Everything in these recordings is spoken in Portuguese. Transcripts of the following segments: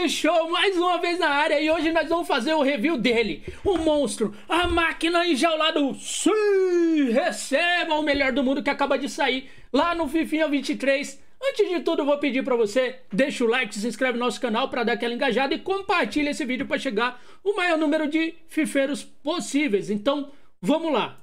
fechou mais uma vez na área e hoje nós vamos fazer o review dele, o monstro, a máquina enjaulada, o Sim, receba o melhor do mundo que acaba de sair lá no Fifinha 23. Antes de tudo, eu vou pedir para você, deixa o like, se inscreve no nosso canal para dar aquela engajada e compartilha esse vídeo para chegar o maior número de fifeiros possíveis. Então, vamos lá.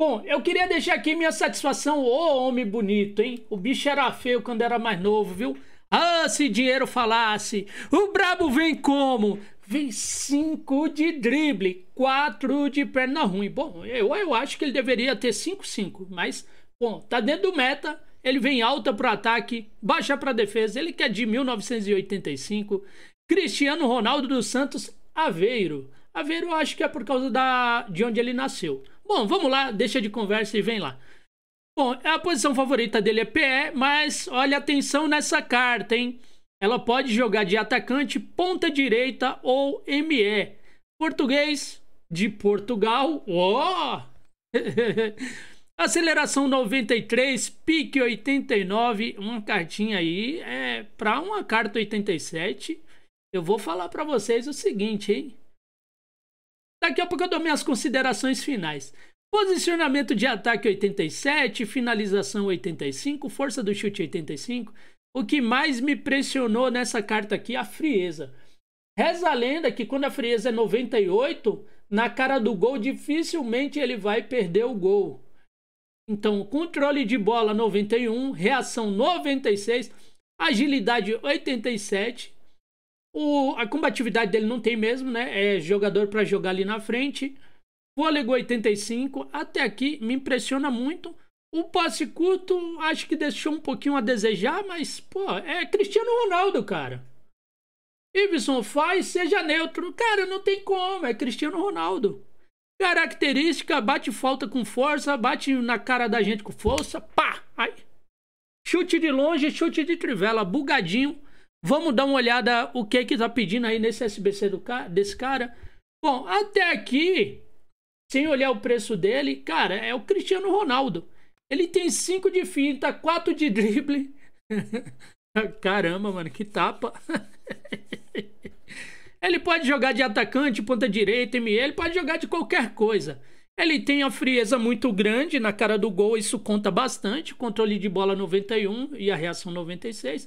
Bom, eu queria deixar aqui minha satisfação, ô homem bonito, hein? O bicho era feio quando era mais novo, viu? Ah, se dinheiro falasse! O brabo vem como? Vem cinco de drible, quatro de perna ruim. Bom, eu, eu acho que ele deveria ter 5-5, mas, bom, tá dentro do meta. Ele vem alta pro ataque, baixa pra defesa. Ele que é de 1985. Cristiano Ronaldo dos Santos Aveiro. Aveiro, eu acho que é por causa da, de onde ele nasceu. Bom, vamos lá, deixa de conversa e vem lá. Bom, é a posição favorita dele é PE, mas olha atenção nessa carta, hein? Ela pode jogar de atacante, ponta direita ou ME. Português de Portugal. Oh! Aceleração 93, pique 89, uma cartinha aí é para uma carta 87. Eu vou falar para vocês o seguinte, hein? Daqui a pouco eu dou minhas considerações finais. Posicionamento de ataque 87, finalização 85, força do chute 85. O que mais me impressionou nessa carta aqui a frieza. Reza a lenda que quando a frieza é 98, na cara do gol dificilmente ele vai perder o gol. Então, controle de bola 91, reação 96, agilidade 87 o, a combatividade dele não tem mesmo, né? É jogador para jogar ali na frente. Fôlego 85, até aqui me impressiona muito. O passe curto acho que deixou um pouquinho a desejar, mas, pô, é Cristiano Ronaldo, cara. Iveson faz, seja neutro. Cara, não tem como, é Cristiano Ronaldo. Característica, bate falta com força, bate na cara da gente com força, pá! Ai. Chute de longe, chute de trivela, bugadinho. Vamos dar uma olhada o que é que tá pedindo aí nesse SBC do ca desse cara. Bom, até aqui, sem olhar o preço dele, cara, é o Cristiano Ronaldo. Ele tem 5 de finta, 4 de drible. Caramba, mano, que tapa. ele pode jogar de atacante, ponta direita, ME, ele pode jogar de qualquer coisa. Ele tem a frieza muito grande na cara do gol, isso conta bastante. Controle de bola 91 e a reação 96.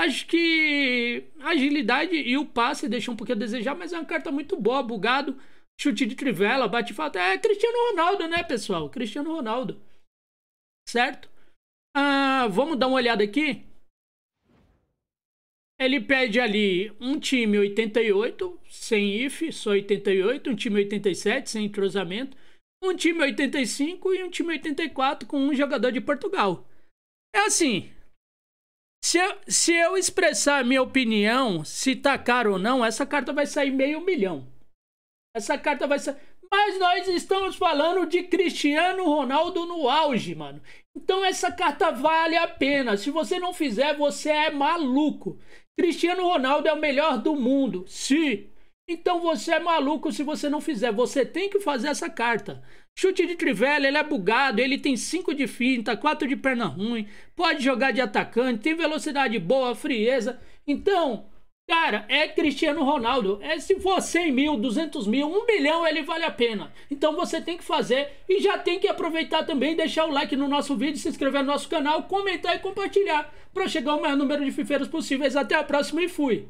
Acho que a agilidade e o passe deixam um pouquinho a desejar, mas é uma carta muito boa, bugado. Chute de trivela, bate falta. É Cristiano Ronaldo, né, pessoal? Cristiano Ronaldo. Certo? Ah, vamos dar uma olhada aqui. Ele pede ali um time 88, sem IF, só 88, um time 87, sem entrosamento, um time 85 e um time 84 com um jogador de Portugal. É assim, se eu, se eu expressar a minha opinião, se tá caro ou não, essa carta vai sair meio milhão. Essa carta vai sair. Mas nós estamos falando de Cristiano Ronaldo no auge, mano. Então essa carta vale a pena. Se você não fizer, você é maluco. Cristiano Ronaldo é o melhor do mundo. Se então você é maluco se você não fizer. Você tem que fazer essa carta. Chute de trivela, ele é bugado, ele tem 5 de finta, 4 de perna ruim, pode jogar de atacante, tem velocidade boa, frieza. Então, cara, é Cristiano Ronaldo. É se for 100 mil, 200 mil, 1 milhão, ele vale a pena. Então você tem que fazer e já tem que aproveitar também, deixar o like no nosso vídeo, se inscrever no nosso canal, comentar e compartilhar para chegar ao maior número de fifeiros possíveis. Até a próxima e fui!